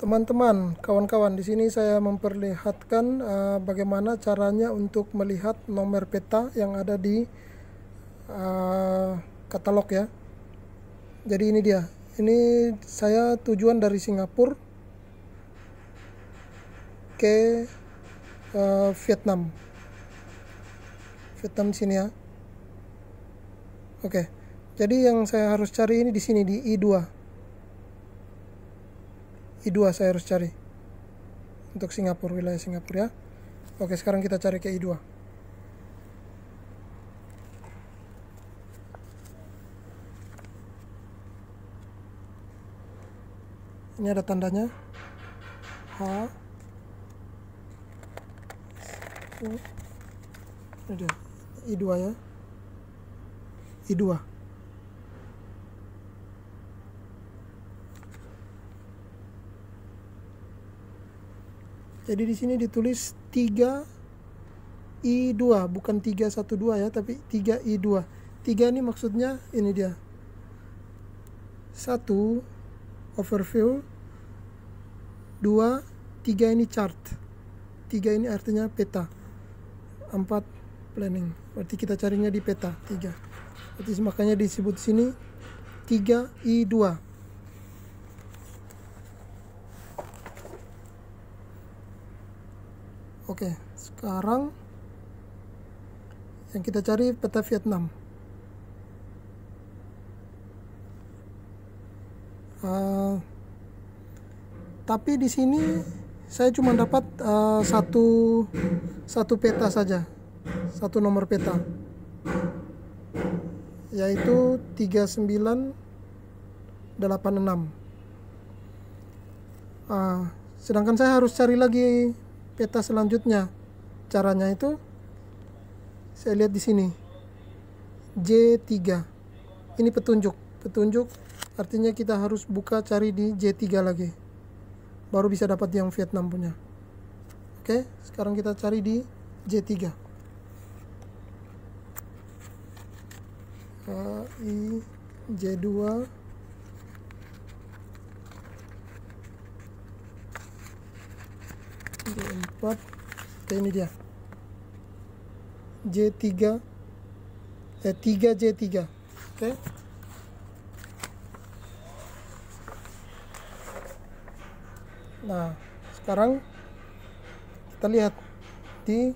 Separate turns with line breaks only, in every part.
teman-teman, kawan-kawan, di sini saya memperlihatkan uh, bagaimana caranya untuk melihat nomor peta yang ada di uh, katalog ya. Jadi ini dia. Ini saya tujuan dari Singapura ke uh, Vietnam. Vietnam sini ya. Oke. Jadi yang saya harus cari ini di sini di I2. I2 saya harus cari untuk Singapura wilayah Singapura ya oke sekarang kita cari ke I2 ini ada tandanya H ini dia I2 ya I2 jadi di sini ditulis 3 I2 bukan 312 ya tapi 3 I2 3 ini maksudnya ini dia 1 overview 2 3 ini chart 3 ini artinya peta 4 planning berarti kita carinya di peta 3 berarti makanya disebut sini 3 I2 Oke, sekarang yang kita cari peta Vietnam. Uh, tapi di sini saya cuma dapat uh, satu satu peta saja, satu nomor peta, yaitu 3986. Uh, eh, sedangkan saya harus cari lagi peta selanjutnya. Caranya itu saya lihat di sini. J3. Ini petunjuk. Petunjuk artinya kita harus buka cari di J3 lagi. Baru bisa dapat yang Vietnam punya. Oke, sekarang kita cari di J3. I J2 D4 oke ini dia J3 eh 3 J3 oke nah sekarang kita lihat di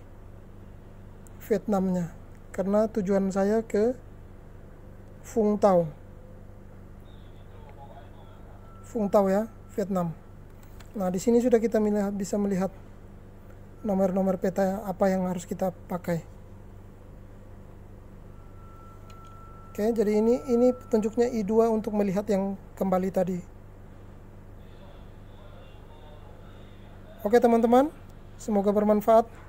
Vietnamnya karena tujuan saya ke Vung Tau Vung Tau ya Vietnam Nah, di sini sudah kita melihat, bisa melihat nomor-nomor peta apa yang harus kita pakai. Oke, jadi ini ini petunjuknya I2 untuk melihat yang kembali tadi. Oke, teman-teman, semoga bermanfaat.